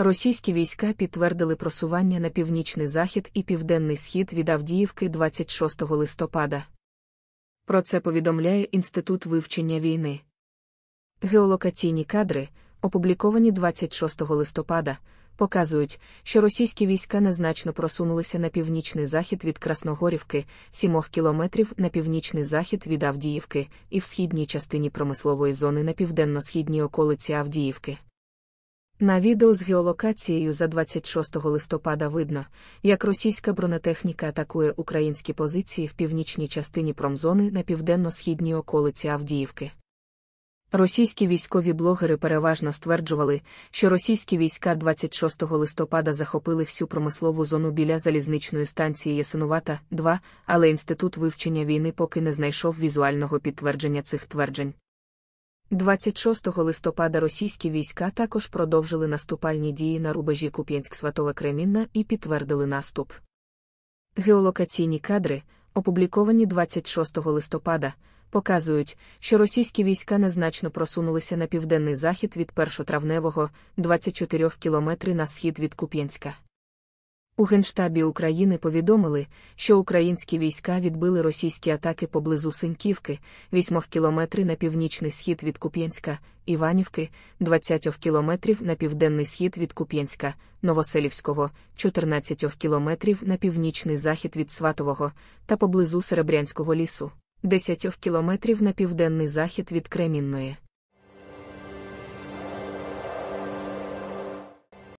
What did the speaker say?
Російські війська підтвердили просування на північний захід і південний схід від Авдіївки 26 листопада. Про це повідомляє Інститут вивчення війни. Геолокаційні кадри, опубліковані 26 листопада, показують, що російські війська незначно просунулися на північний захід від Красногорівки, 7 кілометрів на північний захід від Авдіївки і в східній частині промислової зони на південно-східній околиці Авдіївки. На відео з геолокацією за 26 листопада видно, як російська бронетехніка атакує українські позиції в північній частині промзони на південно-східній околиці Авдіївки. Російські військові блогери переважно стверджували, що російські війська 26 листопада захопили всю промислову зону біля залізничної станції Ясинувата, 2 але інститут вивчення війни поки не знайшов візуального підтвердження цих тверджень. 26 листопада російські війська також продовжили наступальні дії на рубежі Куп'янськ-Сватове Кремінна і підтвердили наступ. Геолокаційні кадри, опубліковані 26 листопада, показують, що російські війська незначно просунулися на південний захід від 1 першотравневого 24 км на схід від Куп'янська. У Генштабі України повідомили, що українські війська відбили російські атаки поблизу Синьківки, 8 кілометрів на північний схід від Куп'янська, Іванівки, 20 кілометрів на південний схід від Куп'янська, Новоселівського, 14 кілометрів на північний захід від Сватового та поблизу Серебрянського лісу, 10 кілометрів на південний захід від Кремінної.